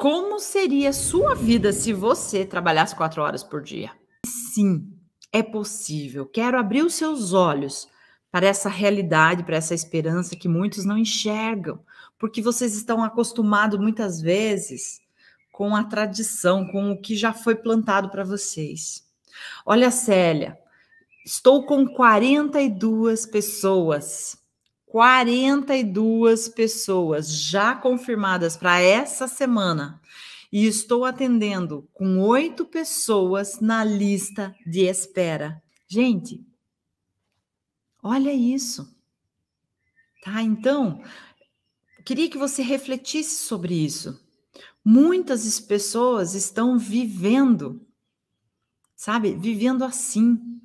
Como seria sua vida se você trabalhasse quatro horas por dia? Sim, é possível. Quero abrir os seus olhos para essa realidade, para essa esperança que muitos não enxergam, porque vocês estão acostumados muitas vezes com a tradição, com o que já foi plantado para vocês. Olha, Célia, estou com 42 pessoas 42 pessoas já confirmadas para essa semana e estou atendendo com oito pessoas na lista de espera. Gente, olha isso. Tá? Então, queria que você refletisse sobre isso. Muitas pessoas estão vivendo, sabe, vivendo assim,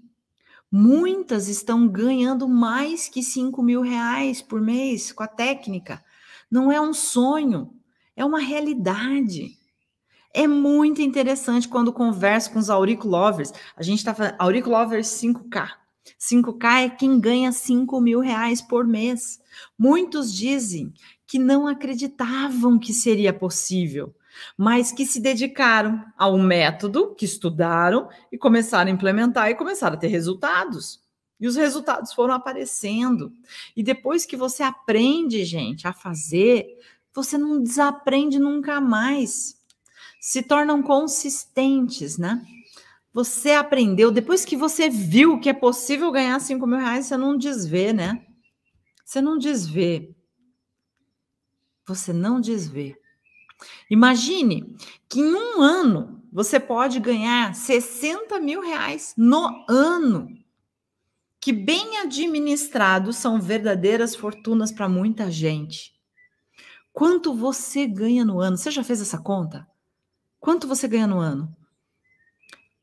Muitas estão ganhando mais que 5 mil reais por mês com a técnica. Não é um sonho, é uma realidade. É muito interessante quando converso com os auriculovers. A gente está falando auriculovers 5K. 5K é quem ganha 5 mil reais por mês. Muitos dizem que não acreditavam que seria possível mas que se dedicaram ao método que estudaram e começaram a implementar e começaram a ter resultados. E os resultados foram aparecendo. E depois que você aprende, gente, a fazer, você não desaprende nunca mais. Se tornam consistentes, né? Você aprendeu, depois que você viu que é possível ganhar 5 mil reais, você não desvê, né? Você não desvê. Você não desvê. Imagine que em um ano você pode ganhar 60 mil reais no ano, que bem administrados são verdadeiras fortunas para muita gente. Quanto você ganha no ano? Você já fez essa conta? Quanto você ganha no ano?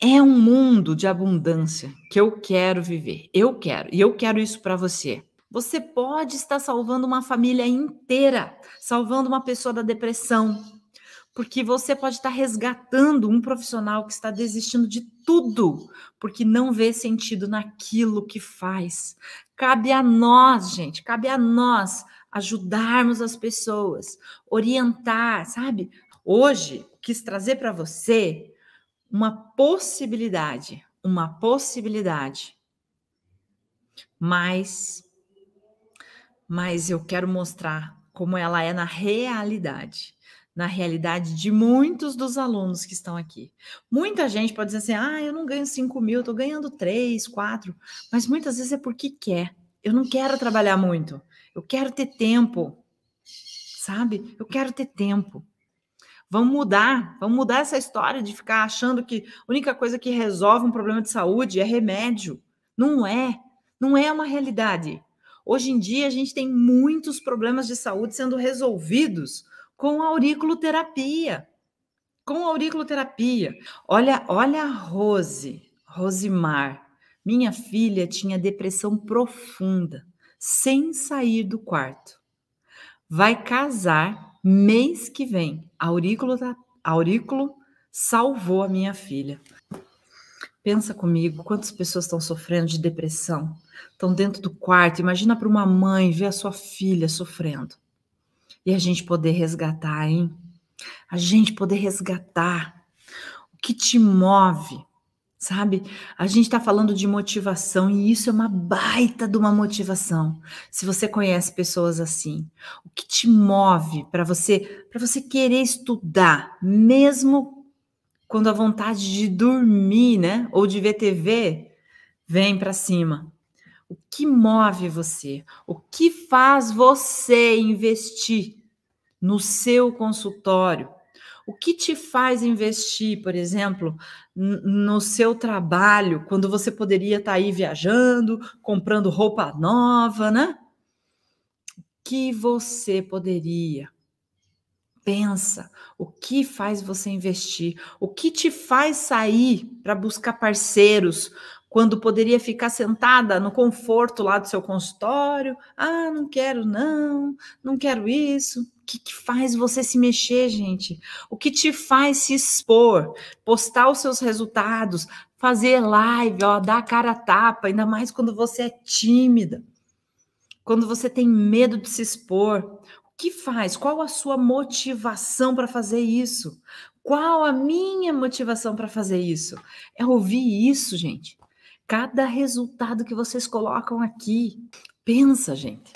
É um mundo de abundância que eu quero viver. Eu quero, e eu quero isso para você. Você pode estar salvando uma família inteira, salvando uma pessoa da depressão, porque você pode estar resgatando um profissional que está desistindo de tudo, porque não vê sentido naquilo que faz. Cabe a nós, gente, cabe a nós ajudarmos as pessoas, orientar, sabe? Hoje, quis trazer para você uma possibilidade, uma possibilidade, mas mas eu quero mostrar como ela é na realidade, na realidade de muitos dos alunos que estão aqui. Muita gente pode dizer assim: ah, eu não ganho 5 mil, estou ganhando 3, 4, mas muitas vezes é porque quer. Eu não quero trabalhar muito, eu quero ter tempo, sabe? Eu quero ter tempo. Vamos mudar, vamos mudar essa história de ficar achando que a única coisa que resolve um problema de saúde é remédio. Não é, não é uma realidade. Hoje em dia, a gente tem muitos problemas de saúde sendo resolvidos com auriculoterapia. Com auriculoterapia. Olha, olha a Rose, Rosimar. Minha filha tinha depressão profunda, sem sair do quarto. Vai casar mês que vem. A auriculo, tá, auriculo salvou a minha filha. Pensa comigo, quantas pessoas estão sofrendo de depressão? Estão dentro do quarto. Imagina para uma mãe ver a sua filha sofrendo. E a gente poder resgatar, hein? A gente poder resgatar o que te move, sabe? A gente está falando de motivação e isso é uma baita de uma motivação. Se você conhece pessoas assim, o que te move para você, para você querer estudar, mesmo quando a vontade de dormir, né, ou de ver TV vem para cima. O que move você? O que faz você investir no seu consultório? O que te faz investir, por exemplo, no seu trabalho, quando você poderia estar tá aí viajando, comprando roupa nova, né? O que você poderia Pensa o que faz você investir, o que te faz sair para buscar parceiros quando poderia ficar sentada no conforto lá do seu consultório. Ah, não quero, não, não quero isso. O que, que faz você se mexer, gente? O que te faz se expor, postar os seus resultados, fazer live, ó, dar a cara a tapa, ainda mais quando você é tímida, quando você tem medo de se expor que faz? Qual a sua motivação para fazer isso? Qual a minha motivação para fazer isso? É ouvir isso, gente. Cada resultado que vocês colocam aqui, pensa, gente.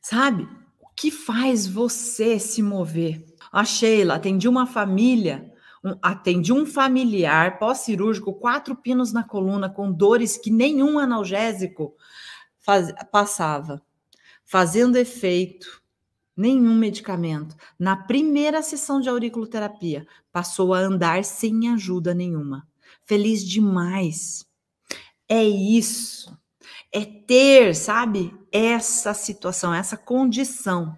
Sabe? O que faz você se mover? A Sheila atendi uma família, um, atendi um familiar pós-cirúrgico, quatro pinos na coluna, com dores que nenhum analgésico faz, passava, fazendo efeito nenhum medicamento. Na primeira sessão de auriculoterapia, passou a andar sem ajuda nenhuma. Feliz demais. É isso. É ter, sabe, essa situação, essa condição.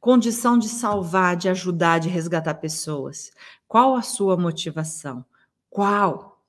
Condição de salvar, de ajudar, de resgatar pessoas. Qual a sua motivação? Qual?